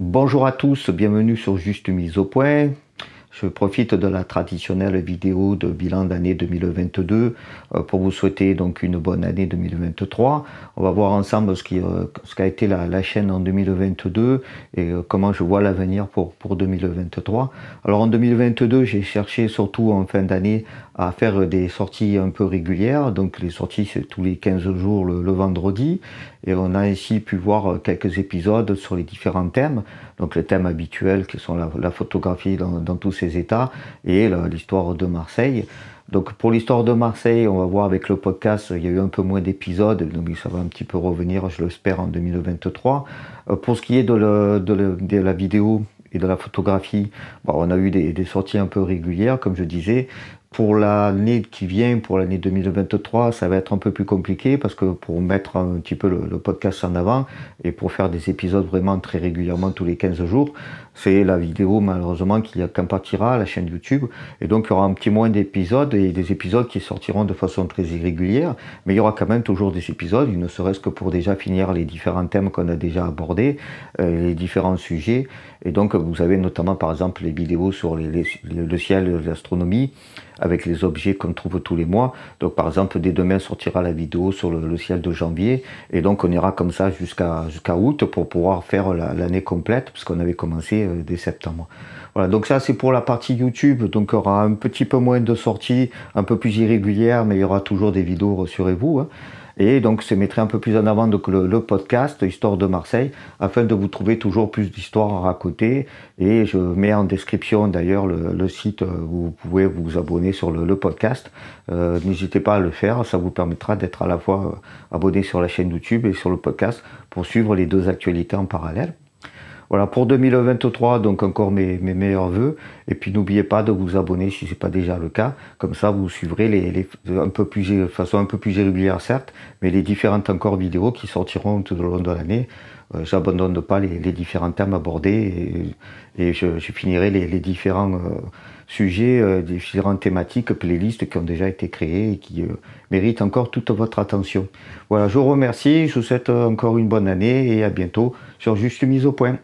Bonjour à tous, bienvenue sur Juste Mise au Point. Je profite de la traditionnelle vidéo de bilan d'année 2022 euh, pour vous souhaiter donc une bonne année 2023. On va voir ensemble ce qui euh, ce qu'a été la, chaîne en 2022 et euh, comment je vois l'avenir pour pour 2023. Alors en 2022, j'ai cherché surtout en fin d'année à faire des sorties un peu régulières. Donc les sorties c'est tous les 15 jours le, vendredi et on a ainsi pu voir quelques épisodes sur les différents thèmes. Donc les thèmes habituels qui sont la, photographie dans, dans et l'histoire de Marseille. Donc pour l'histoire de Marseille, on va voir avec le podcast, il y a eu un peu moins d'épisodes, donc ça va un petit peu revenir, je l'espère, en 2023. Euh, pour ce qui est de, la vidéo et de la photographie, bah, on a eu des, sorties un peu régulières, comme je disais, pour l'année qui vient, pour l'année 2023, ça va être un peu plus compliqué parce que pour mettre un petit peu le, podcast en avant et pour faire des épisodes vraiment très régulièrement tous les 15 jours, c'est la vidéo malheureusement qui qu'en partira, la chaîne YouTube. Et donc il y aura un petit moins d'épisodes et des épisodes qui sortiront de façon très irrégulière, mais il y aura quand même toujours des épisodes, il ne serait-ce que pour déjà finir les différents thèmes qu'on a déjà abordés, euh, les différents sujets. Et donc vous avez notamment par exemple les vidéos sur le ciel, l'astronomie avec les objets qu'on trouve tous les mois. Donc par exemple, dès demain sortira la vidéo sur le, ciel de janvier, et donc on ira comme ça jusqu'à jusqu'à août pour pouvoir faire l'année complète complète, puisqu'on avait commencé euh, dès septembre. Voilà, donc ça c'est pour la partie YouTube, donc il y aura un petit peu moins de sorties, un peu plus irrégulière mais il y aura toujours des vidéos, rassurez-vous. Et donc, je mettrai un peu plus en avant le, podcast Histoire de Marseille, afin de vous trouver toujours plus d'histoires à raconter. Et je mets en description d'ailleurs le, site où vous pouvez vous abonner sur le, podcast. Euh, n'hésitez pas à le faire, ça vous permettra d'être à la fois abonné sur la chaîne YouTube et sur le podcast pour suivre les deux actualités en parallèle. Voilà, pour 2023, donc encore mes, meilleurs voeux. Et puis n'oubliez pas de vous abonner si ce n'est pas déjà le cas. Comme ça, vous suivrez les, un peu plus, de façon un peu plus irrégulière, certes, mais les différentes encore vidéos qui sortiront tout au long de l'année. Euh, j'abandonne pas les, différents thèmes abordés et, je, finirai les, différents euh, sujets, les euh, différentes thématiques, playlists qui ont déjà été créées et qui méritent encore toute votre attention. Voilà, je vous remercie, je vous souhaite encore une bonne année et à bientôt sur Juste Mise au Point.